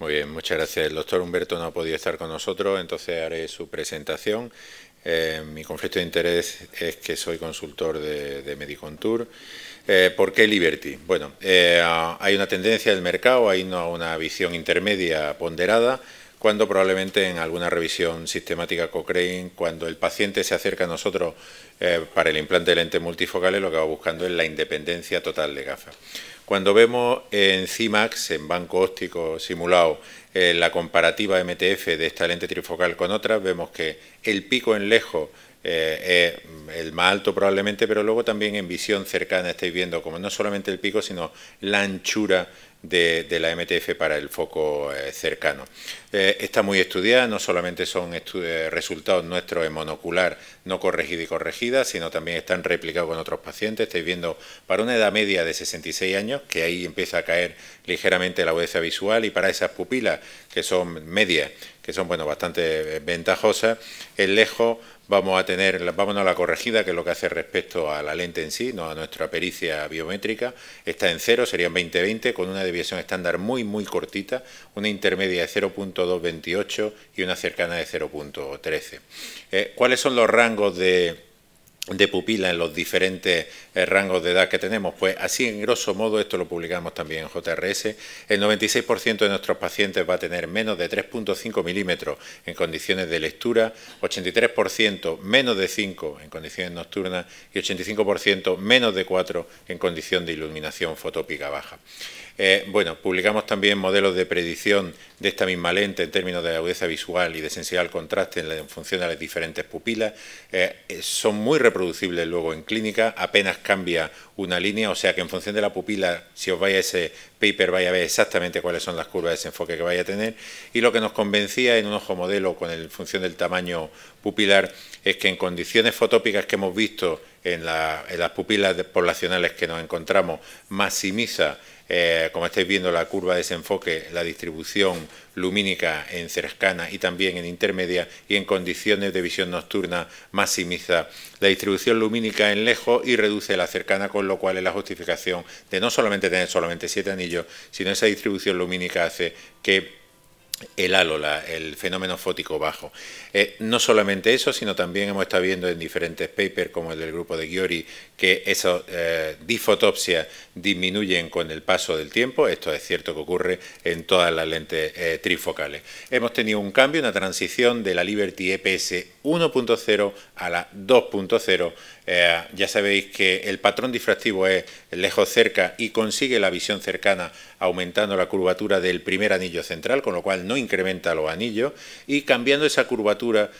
Muy bien, muchas gracias. El doctor Humberto no ha podido estar con nosotros, entonces haré su presentación. Eh, mi conflicto de interés es que soy consultor de, de Medicontour. Eh, ¿Por qué Liberty? Bueno, eh, hay una tendencia del mercado, hay una, visión intermedia ponderada, cuando probablemente en alguna revisión sistemática Cochrane, cuando el paciente se acerca a nosotros para el implante de lentes multifocales, lo que va buscando es la independencia total de gafas. Cuando vemos en CIMAX, en banco óptico simulado, eh, la comparativa MTF de esta lente trifocal con otras, vemos que el pico en lejos eh, es el más alto probablemente, pero luego también en visión cercana estáis viendo como no solamente el pico, sino la anchura de, la MTF para el foco eh, cercano. Eh, está muy estudiada, no solamente son eh, resultados nuestros en monocular no corregida y corregida, sino también están replicados con otros pacientes. Estáis viendo para una edad media de 66 años, que ahí empieza a caer ligeramente la agudeza visual, y para esas pupilas que son medias, que son bueno, bastante ventajosas, ...en lejos vamos a tener, vámonos a la corregida, que es lo que hace respecto a la lente en sí, no a nuestra pericia biométrica, está en cero, serían 20-20, con una deviación estándar muy muy cortita, una intermedia de 0.228 y una cercana de 0.13. Eh, ¿Cuáles son los rangos de de pupila en los diferentes eh, rangos de edad que tenemos. Pues así, en grosso modo, esto lo publicamos también en JRS, el 96% de nuestros pacientes va a tener menos de 3.5 milímetros en condiciones de lectura, 83% menos de 5 en condiciones nocturnas y 85% menos de 4 en condición de iluminación fotópica baja. Eh, bueno, publicamos también modelos de predicción de esta misma lente en términos de agudeza visual y de sensibilidad al contraste en, función de las diferentes pupilas, eh, eh, son muy reproducibles luego en clínica, apenas cambia una línea, o sea que en función de la pupila, si os vais a ese paper vais a ver exactamente cuáles son las curvas de enfoque que vaya a tener y lo que nos convencía en un ojo modelo con el, en función del tamaño pupilar es que en condiciones fotópicas que hemos visto en, en las pupilas poblacionales que nos encontramos maximiza eh, como estáis viendo, la curva de desenfoque, la distribución lumínica en cercana y también en intermedia y en condiciones de visión nocturna maximiza la distribución lumínica en lejos y reduce la cercana, con lo cual es la justificación de no solamente tener solamente siete anillos, sino esa distribución lumínica hace que el halo, el fenómeno fótico bajo. Eh, no solamente eso, sino también hemos estado viendo en diferentes papers, como el del grupo de Giori, que esas eh, difotopsias disminuyen con el paso del tiempo. Esto es cierto que ocurre en todas las lentes eh, trifocales. Hemos tenido un cambio, una transición de la Liberty EPS 1.0 a la 2.0. ya sabéis que el patrón difractivo es lejos cerca y consigue la visión cercana aumentando la curvatura del primer anillo central, con lo cual no incrementa los anillos y cambiando esa curvatura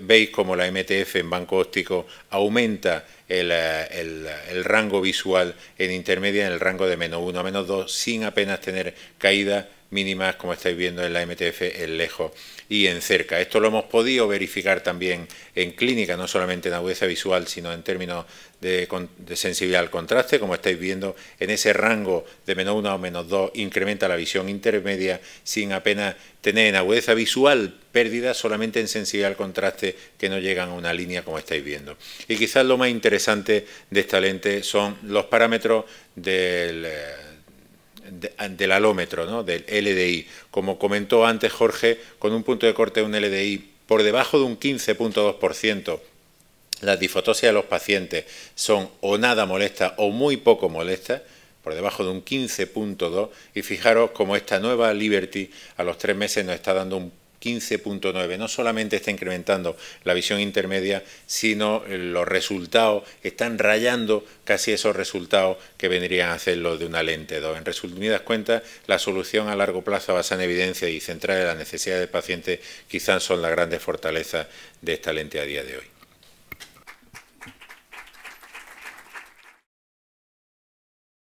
veis cómo la MTF en banco óptico aumenta el, rango visual en intermedia en el rango de menos 1 a menos 2 sin apenas tener caídas mínimas como estáis viendo en la MTF en lejos y en cerca. Esto lo hemos podido verificar también en clínica, no solamente en agudeza visual, sino en términos de, de sensibilidad al contraste, como estáis viendo, en ese rango de menos 1 a menos 2 incrementa la visión intermedia sin apenas tener en agudeza visual pérdida solamente en sensibilidad al contraste que no llegan a una línea como estáis viendo. Y quizás lo más interesante de esta lente son los parámetros del, eh, ah, alómetro, ¿no? del LDI. Como comentó antes Jorge, con un punto de corte de un LDI por debajo de un 15.2%, las difotosis de los pacientes son o nada molestas o muy poco molestas por debajo de un 15.2 y fijaros como esta nueva Liberty a los tres meses nos está dando un 15.9. No solamente está incrementando la visión intermedia, sino eh, los resultados están rayando casi esos resultados que vendrían a hacer los de una lente 2. En resumidas cuentas, la solución a largo plazo basada en evidencia y centrada en la necesidad del paciente quizás son las grandes fortalezas de esta lente a día de hoy.